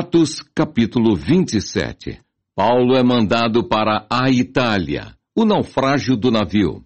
Atos capítulo 27 Paulo é mandado para a Itália, o naufrágio do navio.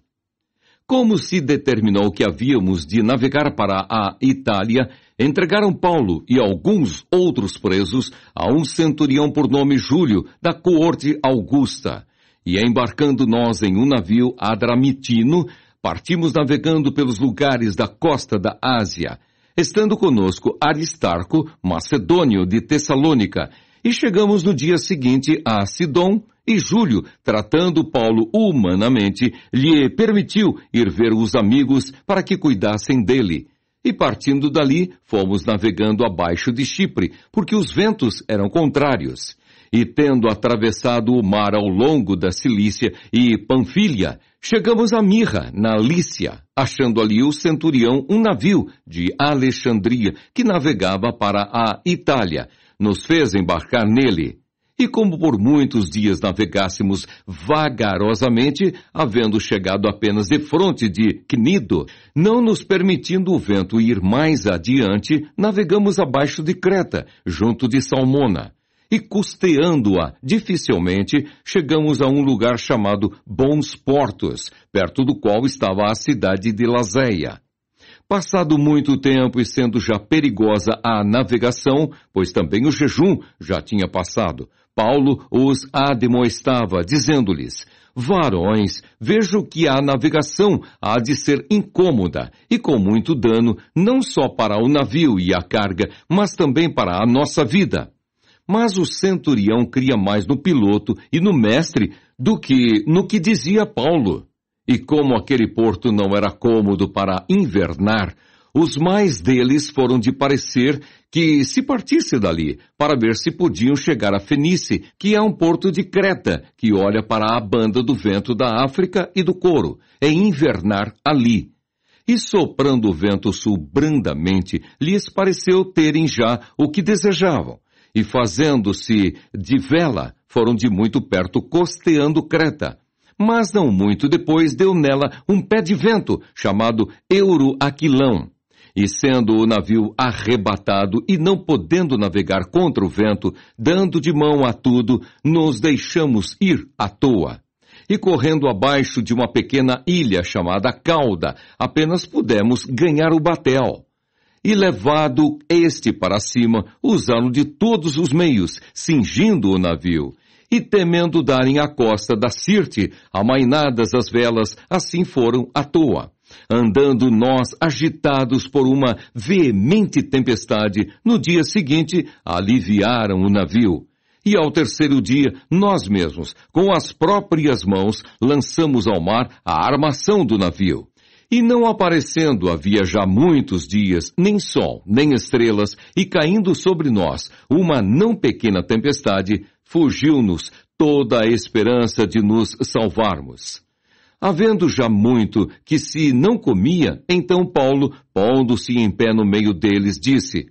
Como se determinou que havíamos de navegar para a Itália, entregaram Paulo e alguns outros presos a um centurião por nome Júlio, da coorte Augusta. E embarcando nós em um navio adramitino, partimos navegando pelos lugares da costa da Ásia, estando conosco Aristarco, macedônio de Tessalônica, e chegamos no dia seguinte a Sidom, e Júlio, tratando Paulo humanamente, lhe permitiu ir ver os amigos para que cuidassem dele. E partindo dali, fomos navegando abaixo de Chipre, porque os ventos eram contrários e tendo atravessado o mar ao longo da Cilícia e Panfilia, chegamos a Mirra, na Lícia, achando ali o centurião um navio de Alexandria que navegava para a Itália, nos fez embarcar nele. E como por muitos dias navegássemos vagarosamente, havendo chegado apenas de fronte de Cnido, não nos permitindo o vento ir mais adiante, navegamos abaixo de Creta, junto de Salmona e custeando-a dificilmente chegamos a um lugar chamado Bons Portos, perto do qual estava a cidade de Lazéia. Passado muito tempo e sendo já perigosa a navegação, pois também o jejum já tinha passado, Paulo os ademoestava, dizendo-lhes: Varões, vejo que a navegação há de ser incômoda e com muito dano, não só para o navio e a carga, mas também para a nossa vida. Mas o centurião cria mais no piloto e no mestre do que no que dizia Paulo. E como aquele porto não era cômodo para invernar, os mais deles foram de parecer que se partisse dali, para ver se podiam chegar a Fenice, que é um porto de Creta, que olha para a banda do vento da África e do couro, e é invernar ali. E soprando o vento sul brandamente, lhes pareceu terem já o que desejavam e fazendo-se de vela, foram de muito perto costeando Creta. Mas não muito depois deu nela um pé de vento, chamado Euroaquilão. E sendo o navio arrebatado e não podendo navegar contra o vento, dando de mão a tudo, nos deixamos ir à toa e correndo abaixo de uma pequena ilha chamada Cauda, apenas pudemos ganhar o batel e levado este para cima, usando de todos os meios, cingindo o navio, e temendo darem a costa da Sirte, amainadas as velas, assim foram à toa. Andando nós agitados por uma veemente tempestade, no dia seguinte aliviaram o navio. E ao terceiro dia, nós mesmos, com as próprias mãos, lançamos ao mar a armação do navio e não aparecendo havia já muitos dias nem sol, nem estrelas, e caindo sobre nós uma não pequena tempestade, fugiu-nos toda a esperança de nos salvarmos. Havendo já muito que se não comia, então Paulo, pondo-se em pé no meio deles, disse: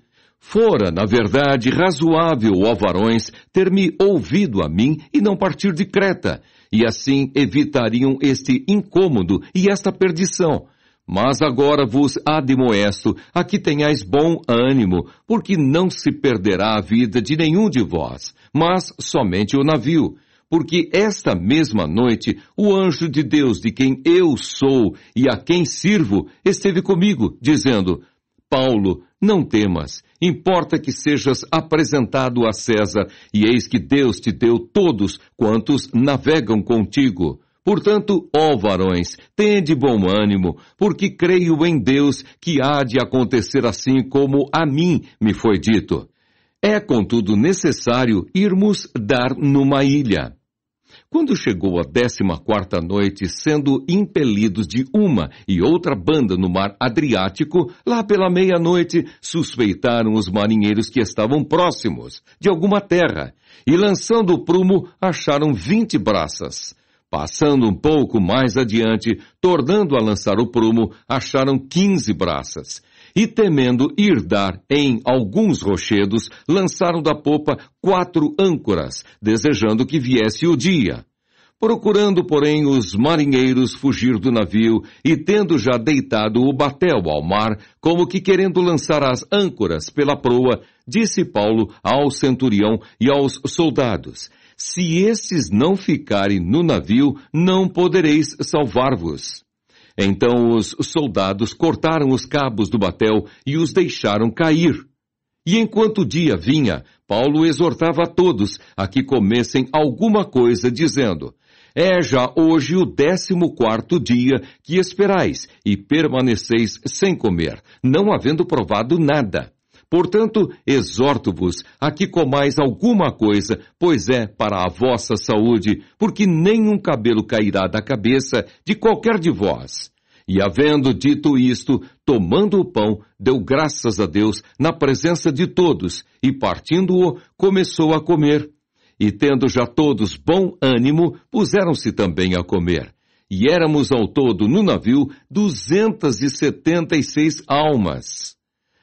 Fora, na verdade, razoável, ó varões, ter-me ouvido a mim e não partir de Creta, e assim evitariam este incômodo e esta perdição. Mas agora vos admoesto a que tenhais bom ânimo, porque não se perderá a vida de nenhum de vós, mas somente o navio. Porque esta mesma noite o anjo de Deus, de quem eu sou e a quem sirvo, esteve comigo, dizendo: Paulo, não temas Importa que sejas apresentado a César, e eis que Deus te deu todos quantos navegam contigo. Portanto, ó varões, tende bom ânimo, porque creio em Deus que há de acontecer assim como a mim me foi dito. É, contudo, necessário irmos dar numa ilha. Quando chegou a décima quarta noite, sendo impelidos de uma e outra banda no mar Adriático, lá pela meia-noite, suspeitaram os marinheiros que estavam próximos de alguma terra, e lançando o prumo, acharam vinte braças. Passando um pouco mais adiante, tornando a lançar o prumo, acharam quinze braças e temendo ir dar em alguns rochedos, lançaram da popa quatro âncoras, desejando que viesse o dia. Procurando, porém, os marinheiros fugir do navio e tendo já deitado o batel ao mar, como que querendo lançar as âncoras pela proa, disse Paulo ao centurião e aos soldados: Se estes não ficarem no navio, não podereis salvar-vos. Então os soldados cortaram os cabos do batel e os deixaram cair. E enquanto o dia vinha, Paulo exortava a todos a que comessem alguma coisa, dizendo, É já hoje o décimo quarto dia que esperais e permaneceis sem comer, não havendo provado nada. Portanto, exorto-vos a que comais alguma coisa, pois é para a vossa saúde, porque nenhum cabelo cairá da cabeça de qualquer de vós. E havendo dito isto, tomando o pão, deu graças a Deus na presença de todos, e partindo-o, começou a comer. E tendo já todos bom ânimo, puseram-se também a comer. E éramos ao todo no navio duzentas e setenta e seis almas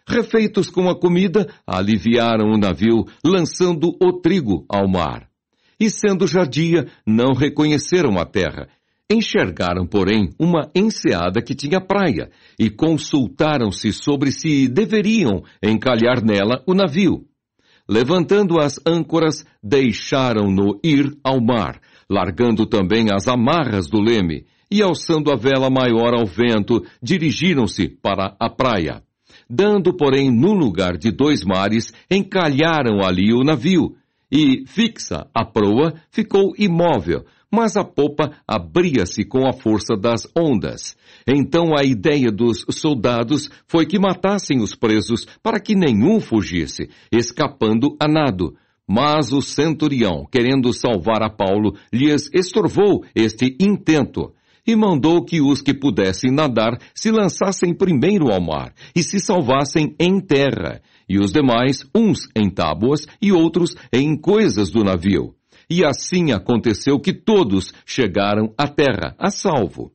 refeitos com a comida, aliviaram o navio, lançando o trigo ao mar. E sendo já dia, não reconheceram a terra. Enxergaram, porém, uma enseada que tinha praia, e consultaram-se sobre se deveriam encalhar nela o navio. Levantando as âncoras, deixaram-no ir ao mar, largando também as amarras do leme, e alçando a vela maior ao vento, dirigiram-se para a praia. Dando, porém, no lugar de dois mares, encalharam ali o navio, e, fixa a proa, ficou imóvel, mas a popa abria-se com a força das ondas. Então a ideia dos soldados foi que matassem os presos para que nenhum fugisse, escapando a nado. Mas o centurião, querendo salvar a Paulo, lhes estorvou este intento e mandou que os que pudessem nadar se lançassem primeiro ao mar e se salvassem em terra, e os demais, uns em tábuas e outros em coisas do navio. E assim aconteceu que todos chegaram à terra, a salvo.